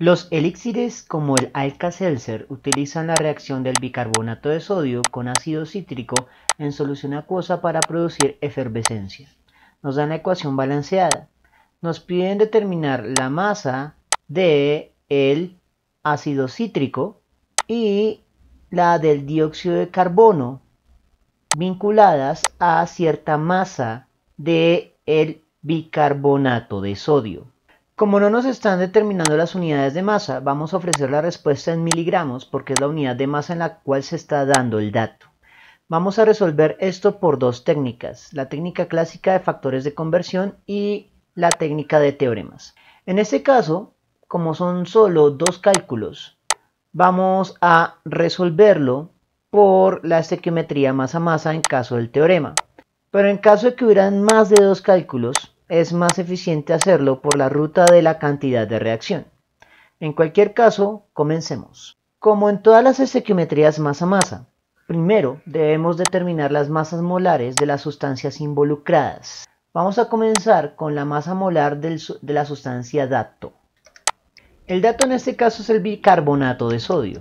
Los elixires como el Alka-Seltzer utilizan la reacción del bicarbonato de sodio con ácido cítrico en solución acuosa para producir efervescencia. Nos dan la ecuación balanceada. Nos piden determinar la masa de el ácido cítrico y la del dióxido de carbono vinculadas a cierta masa de el bicarbonato de sodio. Como no nos están determinando las unidades de masa, vamos a ofrecer la respuesta en miligramos porque es la unidad de masa en la cual se está dando el dato. Vamos a resolver esto por dos técnicas, la técnica clásica de factores de conversión y la técnica de teoremas. En este caso, como son solo dos cálculos, vamos a resolverlo por la estequiometría masa-masa en caso del teorema. Pero en caso de que hubieran más de dos cálculos, es más eficiente hacerlo por la ruta de la cantidad de reacción. En cualquier caso, comencemos. Como en todas las estequiometrías masa a masa, primero debemos determinar las masas molares de las sustancias involucradas. Vamos a comenzar con la masa molar de la sustancia dato. El dato en este caso es el bicarbonato de sodio.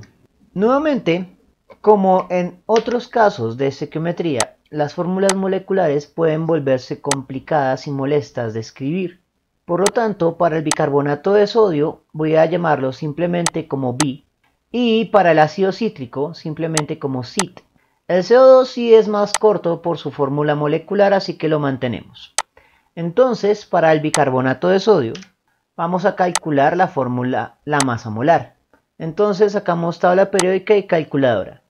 Nuevamente, como en otros casos de estequiometría, las fórmulas moleculares pueden volverse complicadas y molestas de escribir. Por lo tanto, para el bicarbonato de sodio voy a llamarlo simplemente como B y para el ácido cítrico simplemente como CIT. El CO2 sí es más corto por su fórmula molecular, así que lo mantenemos. Entonces, para el bicarbonato de sodio, vamos a calcular la fórmula la masa molar. Entonces sacamos tabla periódica y calculadora.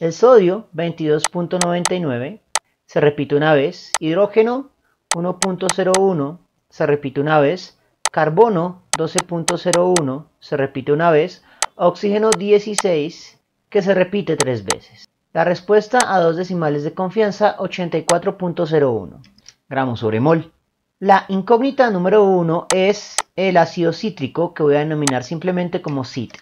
El sodio 22.99 se repite una vez, hidrógeno 1.01 se repite una vez, carbono 12.01 se repite una vez, oxígeno 16 que se repite tres veces. La respuesta a dos decimales de confianza 84.01 gramos sobre mol. La incógnita número 1 es el ácido cítrico que voy a denominar simplemente como CIT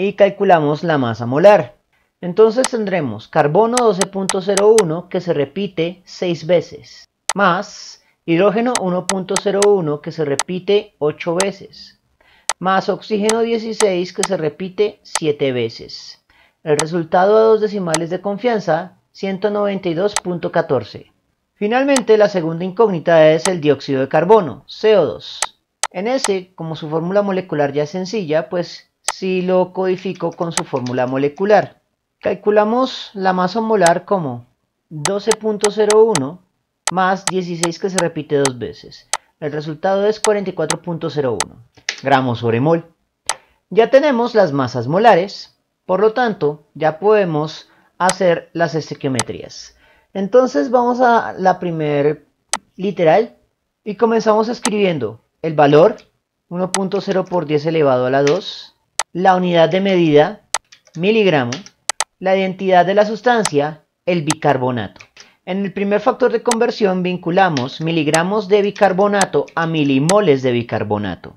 y calculamos la masa molar. Entonces tendremos carbono 12.01 que se repite 6 veces, más hidrógeno 1.01 que se repite 8 veces, más oxígeno 16 que se repite 7 veces. El resultado a dos decimales de confianza, 192.14. Finalmente, la segunda incógnita es el dióxido de carbono, CO2. En ese, como su fórmula molecular ya es sencilla, pues si lo codifico con su fórmula molecular. Calculamos la masa molar como 12.01 más 16 que se repite dos veces. El resultado es 44.01 gramos sobre mol. Ya tenemos las masas molares, por lo tanto ya podemos hacer las estequiometrías. Entonces vamos a la primer literal y comenzamos escribiendo el valor 1.0 por 10 elevado a la 2 la unidad de medida, miligramo, la identidad de la sustancia, el bicarbonato. En el primer factor de conversión vinculamos miligramos de bicarbonato a milimoles de bicarbonato.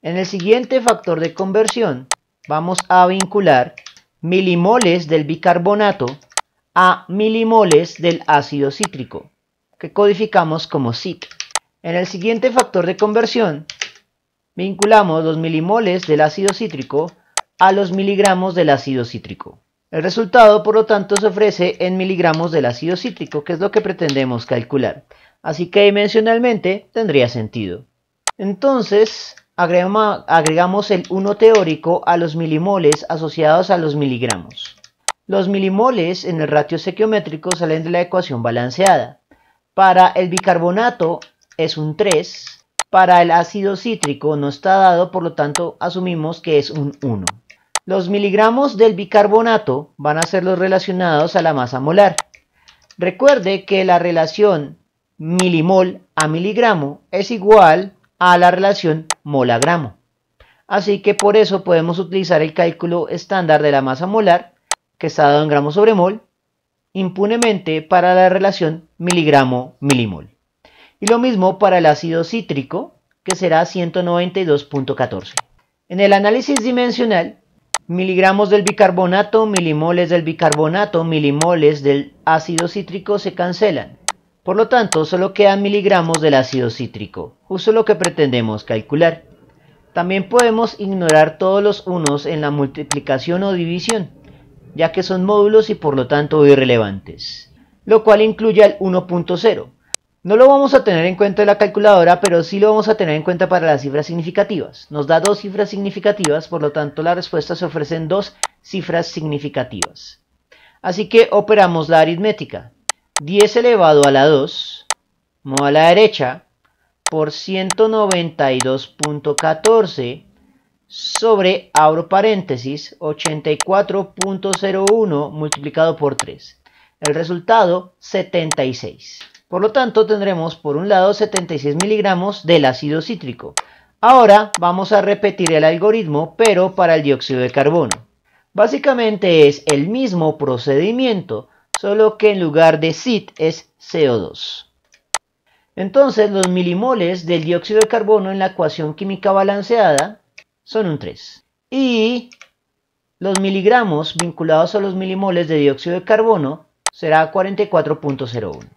En el siguiente factor de conversión vamos a vincular milimoles del bicarbonato a milimoles del ácido cítrico, que codificamos como CIT. En el siguiente factor de conversión Vinculamos los milimoles del ácido cítrico a los miligramos del ácido cítrico. El resultado, por lo tanto, se ofrece en miligramos del ácido cítrico, que es lo que pretendemos calcular. Así que dimensionalmente tendría sentido. Entonces, agregamos el 1 teórico a los milimoles asociados a los miligramos. Los milimoles en el ratio sequiométrico salen de la ecuación balanceada. Para el bicarbonato es un 3, para el ácido cítrico no está dado, por lo tanto asumimos que es un 1. Los miligramos del bicarbonato van a ser los relacionados a la masa molar. Recuerde que la relación milimol a miligramo es igual a la relación mol a gramo. Así que por eso podemos utilizar el cálculo estándar de la masa molar, que está dado en gramos sobre mol, impunemente para la relación miligramo-milimol y lo mismo para el ácido cítrico, que será 192.14. En el análisis dimensional, miligramos del bicarbonato, milimoles del bicarbonato, milimoles del ácido cítrico se cancelan. Por lo tanto, solo quedan miligramos del ácido cítrico, justo lo que pretendemos calcular. También podemos ignorar todos los unos en la multiplicación o división, ya que son módulos y por lo tanto irrelevantes, lo cual incluye al 1.0, no lo vamos a tener en cuenta en la calculadora, pero sí lo vamos a tener en cuenta para las cifras significativas. Nos da dos cifras significativas, por lo tanto la respuesta se ofrece en dos cifras significativas. Así que operamos la aritmética. 10 elevado a la 2, muevo a la derecha, por 192.14 sobre, abro paréntesis, 84.01 multiplicado por 3. El resultado, 76. Por lo tanto, tendremos por un lado 76 miligramos del ácido cítrico. Ahora vamos a repetir el algoritmo, pero para el dióxido de carbono. Básicamente es el mismo procedimiento, solo que en lugar de CIT es CO2. Entonces, los milimoles del dióxido de carbono en la ecuación química balanceada son un 3. Y los miligramos vinculados a los milimoles de dióxido de carbono será 44.01.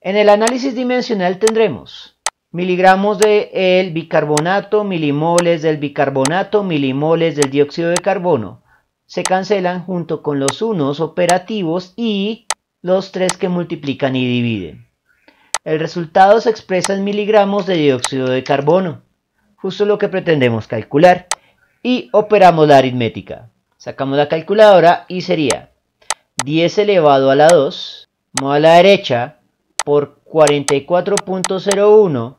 En el análisis dimensional tendremos miligramos de el bicarbonato, milimoles del bicarbonato, milimoles del dióxido de carbono. Se cancelan junto con los unos operativos y los tres que multiplican y dividen. El resultado se expresa en miligramos de dióxido de carbono, justo lo que pretendemos calcular, y operamos la aritmética. Sacamos la calculadora y sería 10 elevado a la 2, modo a la derecha, por 44.01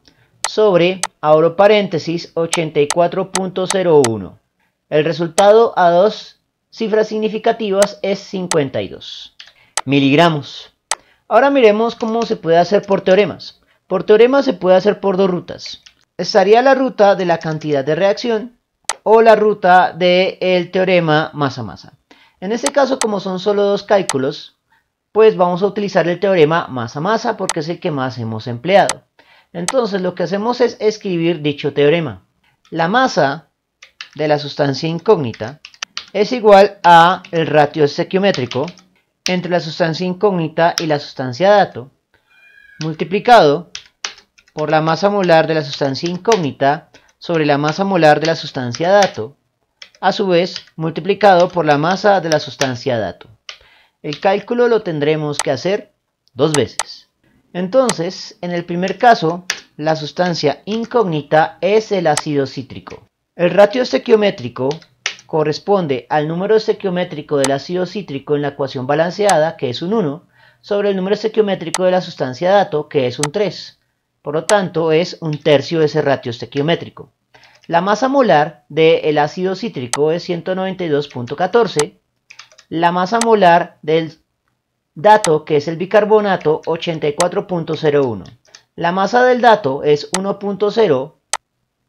sobre, abro paréntesis, 84.01. El resultado a dos cifras significativas es 52 miligramos. Ahora miremos cómo se puede hacer por teoremas. Por teorema se puede hacer por dos rutas. Estaría la ruta de la cantidad de reacción o la ruta del el teorema masa-masa. En este caso, como son solo dos cálculos, pues vamos a utilizar el teorema masa masa porque es el que más hemos empleado. Entonces lo que hacemos es escribir dicho teorema. La masa de la sustancia incógnita es igual a el ratio estequiométrico entre la sustancia incógnita y la sustancia dato multiplicado por la masa molar de la sustancia incógnita sobre la masa molar de la sustancia dato, a su vez multiplicado por la masa de la sustancia dato. El cálculo lo tendremos que hacer dos veces. Entonces, en el primer caso, la sustancia incógnita es el ácido cítrico. El ratio estequiométrico corresponde al número estequiométrico del ácido cítrico en la ecuación balanceada, que es un 1, sobre el número estequiométrico de la sustancia dato, que es un 3. Por lo tanto, es un tercio de ese ratio estequiométrico. La masa molar del ácido cítrico es 192.14 la masa molar del dato, que es el bicarbonato, 84.01. La masa del dato es 1.0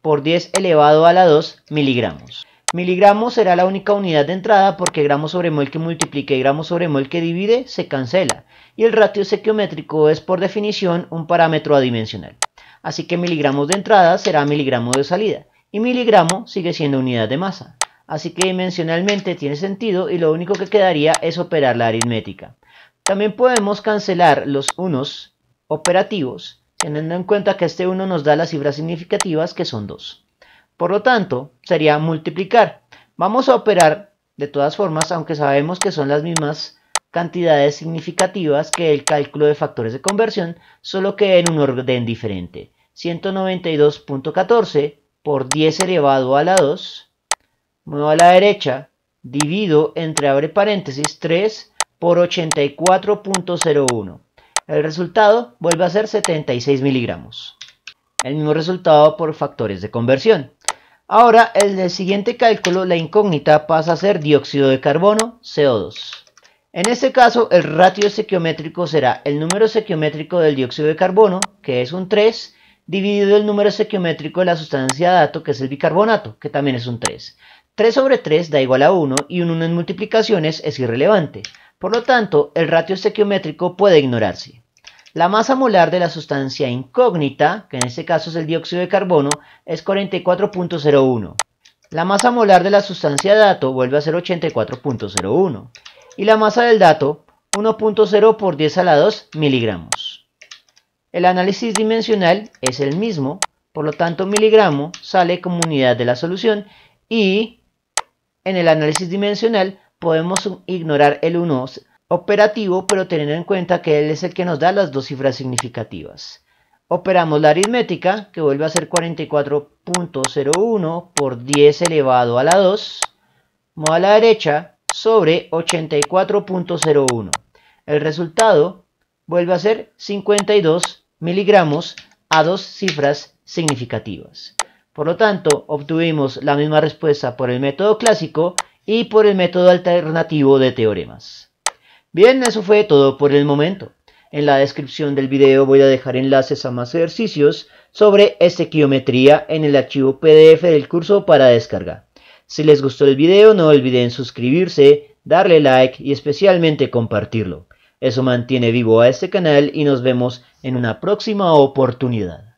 por 10 elevado a la 2 miligramos. Miligramos será la única unidad de entrada porque gramos sobre mol que multiplica y gramos sobre mol que divide se cancela. Y el ratio sequiométrico es por definición un parámetro adimensional. Así que miligramos de entrada será miligramos de salida. Y miligramos sigue siendo unidad de masa así que dimensionalmente tiene sentido y lo único que quedaría es operar la aritmética. También podemos cancelar los unos operativos, teniendo en cuenta que este uno nos da las cifras significativas que son 2. Por lo tanto, sería multiplicar. Vamos a operar de todas formas, aunque sabemos que son las mismas cantidades significativas que el cálculo de factores de conversión, solo que en un orden diferente. 192.14 por 10 elevado a la 2 muevo a la derecha, divido entre abre paréntesis 3 por 84.01. El resultado vuelve a ser 76 miligramos. El mismo resultado por factores de conversión. Ahora, el siguiente cálculo, la incógnita pasa a ser dióxido de carbono, CO2. En este caso, el ratio sequiométrico será el número sequiométrico del dióxido de carbono, que es un 3, dividido el número sequiométrico de la sustancia dato, que es el bicarbonato, que también es un 3. 3 sobre 3 da igual a 1 y un 1 en multiplicaciones es irrelevante. Por lo tanto, el ratio estequiométrico puede ignorarse. La masa molar de la sustancia incógnita, que en este caso es el dióxido de carbono, es 44.01. La masa molar de la sustancia dato vuelve a ser 84.01. Y la masa del dato, 1.0 por 10 a la 2 miligramos. El análisis dimensional es el mismo, por lo tanto miligramo sale como unidad de la solución y en el análisis dimensional podemos ignorar el 1 operativo, pero teniendo en cuenta que él es el que nos da las dos cifras significativas. Operamos la aritmética, que vuelve a ser 44.01 por 10 elevado a la 2, a la derecha, sobre 84.01. El resultado vuelve a ser 52 miligramos a dos cifras significativas. Por lo tanto, obtuvimos la misma respuesta por el método clásico y por el método alternativo de teoremas. Bien, eso fue todo por el momento. En la descripción del video voy a dejar enlaces a más ejercicios sobre estequiometría en el archivo PDF del curso para descargar. Si les gustó el video no olviden suscribirse, darle like y especialmente compartirlo. Eso mantiene vivo a este canal y nos vemos en una próxima oportunidad.